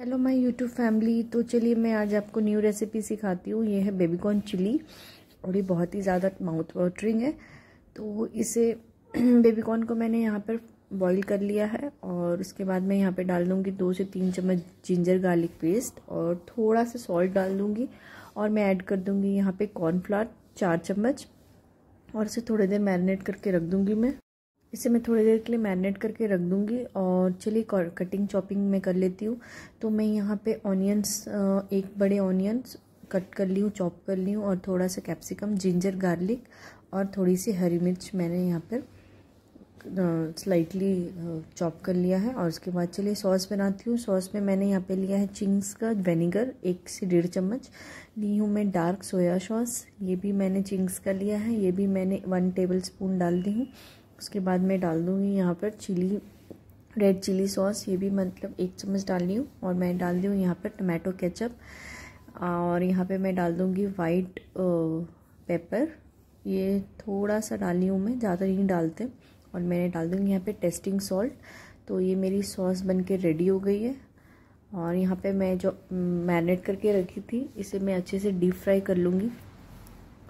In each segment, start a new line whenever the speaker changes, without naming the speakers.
hello my YouTube family तो चलिए मैं आज आपको न्यू रेसिपी सिखाती हूँ ये है बेबी कॉर्न चिली और ये बहुत ही ज़्यादा माउथ वाटरिंग है तो इसे बेबीकॉर्न को मैंने यहाँ पर बॉईल कर लिया है और उसके बाद मैं यहाँ पे डाल दूँगी दो से तीन चम्मच जिंजर गार्लिक पेस्ट और थोड़ा सा सॉल्ट डाल दूँगी और मैं ऐड कर दूँगी यहाँ पर कॉर्नफ्लावर चार चम्मच और इसे थोड़ी देर मैरिनेट करके रख दूँगी मैं इसे मैं थोड़ी देर के लिए मैरिनेट करके रख दूँगी और चलिए कटिंग चॉपिंग में कर लेती हूँ तो मैं यहाँ पे ऑनियंस एक बड़े ऑनियंस कट कर ली हूँ चॉप कर ली हूँ और थोड़ा सा कैप्सिकम जिंजर गार्लिक और थोड़ी सी हरी मिर्च मैंने यहाँ पर स्लाइटली चॉप कर लिया है और उसके बाद चलिए सॉस बनाती हूँ सॉस में मैंने यहाँ पे लिया है चिंग्स का वेनेगर एक से डेढ़ चम्मच ली हूँ मैं डार्क सोया सॉस ये भी मैंने चिंग्स का लिया है ये भी मैंने वन टेबल स्पून डाल दी हूँ उसके बाद मैं डाल दूँगी यहाँ पर चिली रेड चिली सॉस ये भी मतलब एक चम्मच डाल रही हूँ और मैं डाल दी हूँ यहाँ पर टमाटो केचप और यहाँ पे मैं डाल दूँगी वाइट पेपर ये थोड़ा सा डाली हूँ मैं ज़्यादा नहीं डालते और मैंने डाल दूँगी यहाँ पे टेस्टिंग सॉल्ट तो ये मेरी सॉस बन के रेडी हो गई है और यहाँ पे मैं जो मैरिनेट करके रखी थी इसे मैं अच्छे से डीप फ्राई कर लूँगी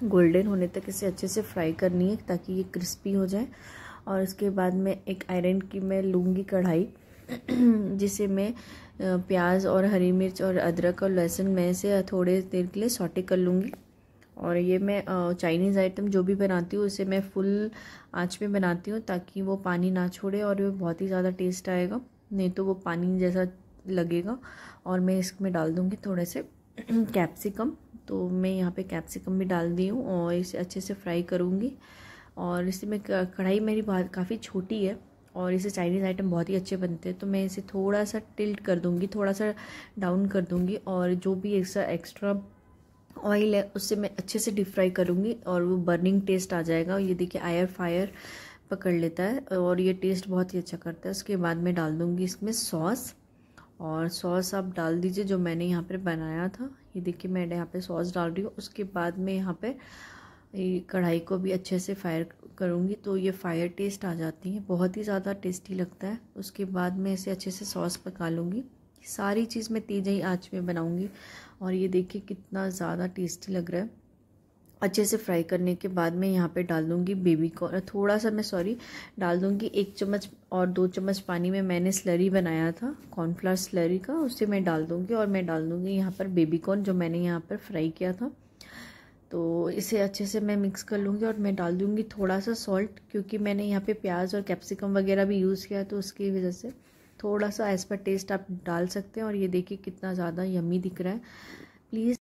गोल्डन होने तक इसे अच्छे से फ्राई करनी है ताकि ये क्रिस्पी हो जाए और उसके बाद में एक आयरन की मैं लूँगी कढ़ाई जिसे मैं प्याज और हरी मिर्च और अदरक और लहसुन में से थोड़े देर के लिए सॉटे कर लूँगी और ये मैं चाइनीज़ आइटम जो भी बनाती हूँ उसे मैं फुल आँच में बनाती हूँ ताकि वो पानी ना छोड़े और वो बहुत ही ज़्यादा टेस्ट आएगा नहीं तो वो पानी जैसा लगेगा और मैं इसमें डाल दूँगी थोड़े से कैप्सिकम तो मैं यहाँ पे कैप्सिकम भी डाल दी हूँ और इसे अच्छे से फ्राई करूँगी और इससे मैं कढ़ाई मेरी बहुत काफ़ी छोटी है और इसे चाइनीज़ आइटम बहुत ही अच्छे बनते हैं तो मैं इसे थोड़ा सा टिल्ट कर दूँगी थोड़ा सा डाउन कर दूँगी और जो भी ऐसा एक्स्ट्रा ऑयल है उससे मैं अच्छे से डीप फ्राई करूँगी और वो बर्निंग टेस्ट आ जाएगा ये देखिए आयर फायर पकड़ लेता है और ये टेस्ट बहुत ही अच्छा करता है उसके बाद मैं डाल दूँगी इसमें सॉस और सॉस आप डाल दीजिए जो मैंने यहाँ पर बनाया था ये देखिए मैं यहाँ पर सॉस डाल रही हूँ उसके बाद में यहाँ पर कढ़ाई को भी अच्छे से फायर करूँगी तो ये फायर टेस्ट आ जाती है बहुत ही ज़्यादा टेस्टी लगता है उसके बाद मैं इसे अच्छे से सॉस पका लूँगी सारी चीज़ मैं तेज ही आँच में बनाऊँगी और ये देखिए कितना ज़्यादा टेस्टी लग रहा है अच्छे से फ्राई करने के बाद मैं यहाँ पे डाल दूँगी बेबी कॉर्न थोड़ा सा मैं सॉरी डाल दूँगी एक चम्मच और दो चम्मच पानी में मैंने स्लरी बनाया था कॉर्नफ्लावर स्लरी का उसे मैं डाल दूँगी और मैं डाल दूँगी यहाँ पर बेबी कॉर्न जो मैंने यहाँ पर फ्राई किया था तो इसे अच्छे से मैं मिक्स कर लूँगी और मैं डाल दूँगी थोड़ा सा सॉल्ट क्योंकि मैंने यहाँ पे प्याज और कैप्सिकम वगैरह भी यूज़ किया तो उसकी वजह से थोड़ा सा एज पर टेस्ट आप डाल सकते हैं और ये देखिए कितना ज़्यादा यमी दिख रहा है प्लीज़